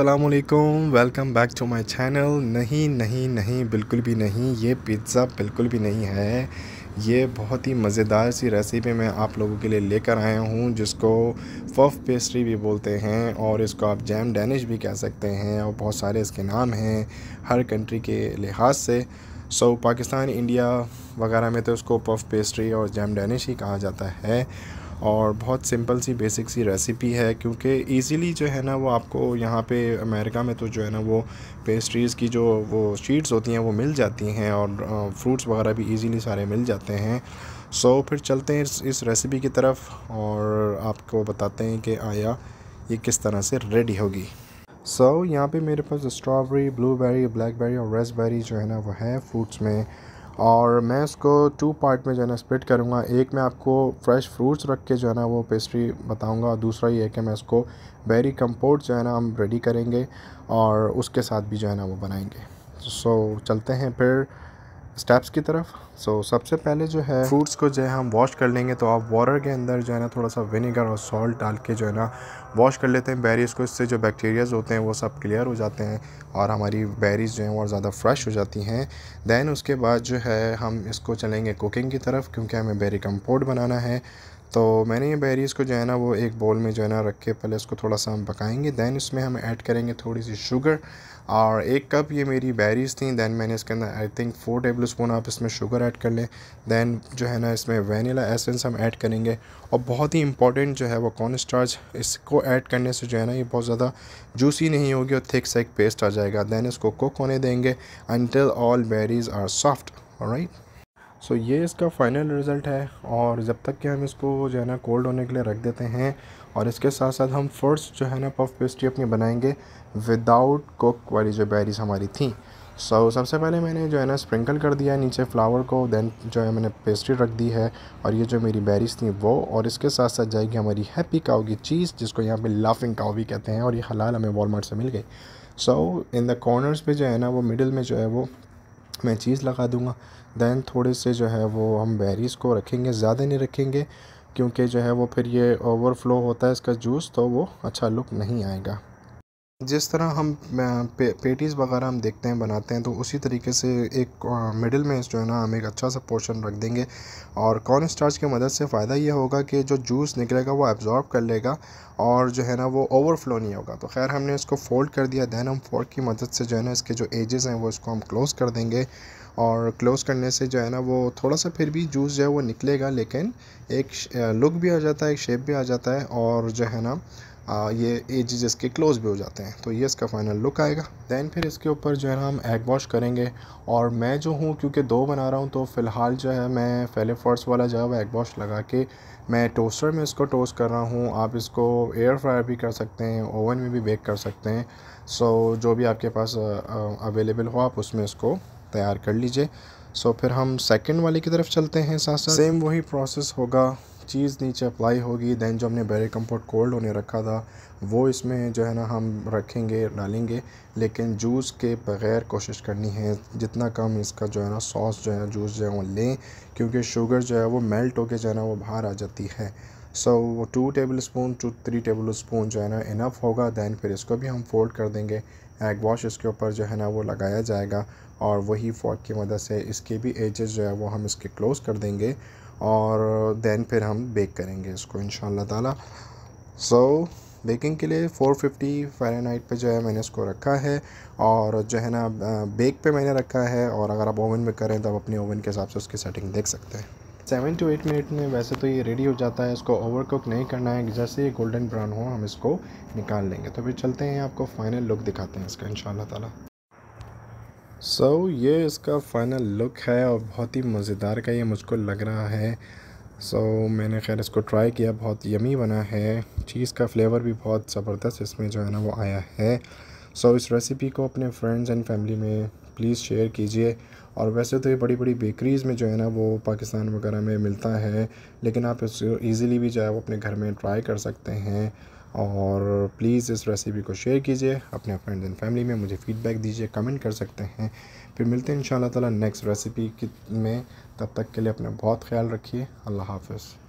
अल्लाम welcome back to my channel नहीं नहीं नहीं बिल्कुल भी नहीं ये पिज़्ज़ा बिल्कुल भी नहीं है ये बहुत ही मज़ेदार सी रेसिपी मैं आप लोगों के लिए लेकर आया हूँ जिसको फ़फ पेस्ट्री भी बोलते हैं और इसको आप जैम डैनिश भी कह सकते हैं और बहुत सारे इसके नाम हैं हर कंट्री के लिहाज से सो so, पाकिस्तान इंडिया वगैरह में तो उसको पफ पेस्ट्री और जैम डैनिश ही कहा जाता है और बहुत सिंपल सी बेसिक सी रेसिपी है क्योंकि इजीली जो है ना वो आपको यहाँ पे अमेरिका में तो जो है ना वो पेस्ट्रीज़ की जो वो शीट्स होती हैं वो मिल जाती हैं और फ्रूट्स वगैरह भी इजीली सारे मिल जाते हैं सो so, फिर चलते हैं इस, इस रेसिपी की तरफ और आपको बताते हैं कि आया ये किस तरह से रेडी होगी सो so, यहाँ पे मेरे पास स्ट्रॉबेरी ब्लूबेरी ब्लैकबेरी और रेसबेरी जो है ना वो है फ्रूट्स में और मैं इसको टू पार्ट में जो है ना स्प्लिट करूँगा एक मैं आपको फ्रेश फ्रूट्स रख के जो है ना वो पेस्ट्री बताऊँगा और दूसरा ये है कि मैं इसको बेरी कंपोर्ट जो है ना हम रेडी करेंगे और उसके साथ भी जो है ना वो बनाएंगे सो so, चलते हैं फिर स्टेप्स की तरफ सो so, सबसे पहले जो है फ्रूट्स को जो है हम वॉश कर लेंगे तो आप वाटर के अंदर जो है ना थोड़ा सा विनेगर और सॉल्ट डाल के जो है ना वॉश कर लेते हैं बेरीज़ को इससे जो बैक्टीरियाज होते हैं वो सब क्लियर हो जाते हैं और हमारी बेरीज़ जो हैं और ज़्यादा फ्रेश हो जाती हैं दैन उसके बाद जो है हम इसको चलेंगे कुकिंग की तरफ क्योंकि हमें बेरी कम्पोर्ट बनाना है तो मैंने ये बेरीज़ को जो है ना वो एक बोल में जो है ना रख के पहले इसको थोड़ा सा हम पकाएंगे दैन इसमें हम ऐड करेंगे थोड़ी सी शुगर और एक कप ये मेरी बेरीज़ थी दैन मैंने इसके अंदर I think four tablespoon आप इसमें शुगर ऐड कर लें दैन जो है ना इसमें वनीला एसेंस हम ऐड करेंगे और बहुत ही इंपॉर्टेंट जो है वो कॉर्न स्टार्च इसको ऐड करने से जो है ना ये बहुत ज़्यादा जूसी नहीं होगी और थिक सा एक पेस्ट आ जाएगा दैन इसको कुक होने देंगे until all berries are soft right so ये इसका फ़ाइनल रिज़ल्ट है और जब तक कि हम इसको जो है ना कोल्ड होने के लिए रख देते हैं और इसके साथ साथ हम फर्स्ट जो है ना पफ पेस्ट्री अपनी बनाएंगे विदाउट कुक वाली जो बेरीज हमारी थी सो so, सबसे पहले मैंने जो है ना स्प्रिंकल कर दिया नीचे फ्लावर को देन जो है मैंने पेस्ट्री रख दी है और ये जो मेरी बेरीज थी वो और इसके साथ साथ जाएगी हमारी हैप्पी काओ की चीज़ जिसको यहाँ पे लाफिंग काओ भी कहते हैं और ये हलाल हमें वॉलमार्ट से मिल गई सो इन द कॉर्नर्स पे जो है ना वो मिडिल में जो है वो मैं चीज़ लगा दूंगा दैन थोड़े से जो है वो हम बेरीज़ को रखेंगे ज़्यादा नहीं रखेंगे क्योंकि जो है वो फिर ये ओवरफ़्लो होता है इसका जूस तो वो अच्छा लुक नहीं आएगा जिस तरह हम पे, पेटीज़ वगैरह हम देखते हैं बनाते हैं तो उसी तरीके से एक मिडिल में जो है ना हम एक अच्छा सा पोर्शन रख देंगे और कॉर्न स्टार्च की मदद से फ़ायदा ये होगा कि जो जूस निकलेगा वो एब्जॉर्ब कर लेगा और जो है ना वो ओवरफ्लो नहीं होगा तो खैर हमने इसको फोल्ड कर दिया दैन हम फोल्ड की मदद से जो है ना इसके जो एजेस हैं वो इसको हम क्लोज़ कर देंगे और क्लोज़ करने से जो है ना वो थोड़ा सा फिर भी जूस जो है वो निकलेगा लेकिन एक लुक भी आ जाता है एक शेप भी आ जाता है और जो है ना आ, ये एजेस इसके क्लोज भी हो जाते हैं तो ये इसका फाइनल लुक आएगा दैन फिर इसके ऊपर जो है ना हम एग वॉश करेंगे और मैं जो हूँ क्योंकि दो बना रहा हूँ तो फ़िलहाल जो है मैं पहले फर्स्ट वाला जो है वो एग वॉश लगा के मैं टोस्टर में इसको टोस्ट कर रहा हूँ आप इसको एयर फ्रायर भी कर सकते हैं ओवन में भी बेक कर सकते हैं सो जो भी आपके पास अवेलेबल हो आप उसमें इसको तैयार कर लीजिए सो फिर हम सेकेंड वाले की तरफ चलते हैं साथ साथ सेम वही प्रोसेस होगा चीज़ नीचे अप्लाई होगी दैन जो हमने बैरी कम्फर्ट कोल्ड होने रखा था वो इसमें जो है ना हम रखेंगे डालेंगे लेकिन जूस के बग़ैर कोशिश करनी है जितना कम इसका जो है ना सॉस जो है जूस जो है वो लें क्योंकि शुगर जो है वो मेल्ट होकर जो है ना वो बाहर आ जाती है सो वो two tablespoon two three tablespoon जो है ना इनफ होगा दैन फिर इसको भी हम फोल्ड कर देंगे एग वॉश इसके ऊपर जो है ना वो लगाया जाएगा और वही फॉक की मदद से इसके भी एजेस जो है वो हम इसके क्लोज़ कर देंगे और दैन फिर हम बेक करेंगे इसको इन ताला सो so, बेकिंग के लिए 450 फिफ्टी फ़ारेनहाइट पर जो है मैंने इसको रखा है और जो है ना बेक पे मैंने रखा है और अगर आप ओवन में करें तो आप अपने ओवन के हिसाब से उसकी सेटिंग देख सकते हैं सेवन टू एट मिनट में वैसे तो ये रेडी हो जाता है इसको ओवर कुक नहीं करना है जैसे ये गोल्डन ब्राउन हो हम इसको निकाल लेंगे तो फिर चलते हैं आपको फाइनल लुक दिखाते हैं इसका इन ताला सो so, ये इसका फाइनल लुक है और बहुत ही मज़ेदार का ये मुझको लग रहा है सो so, मैंने खैर इसको ट्राई किया बहुत यमी बना है चीज़ का फ्लेवर भी बहुत ज़बरदस्त इसमें जो है ना वो आया है सो so, इस रेसिपी को अपने फ्रेंड्स एंड फैमिली में प्लीज़ शेयर कीजिए और वैसे तो ये बड़ी बड़ी बेकरीज़ में जो है ना वो पाकिस्तान वगैरह में मिलता है लेकिन आप इसको ईज़िली भी जो है वो अपने घर में ट्राई कर सकते हैं और प्लीज़ इस रेसिपी को शेयर कीजिए अपने फ्रेंड्स एंड फैमिली में मुझे फ़ीडबैक दीजिए कमेंट कर सकते हैं फिर मिलते हैं इन ताला नेक्स्ट रेसिपी में तब तक के लिए अपना बहुत ख्याल रखिए अल्लाह हाफिज़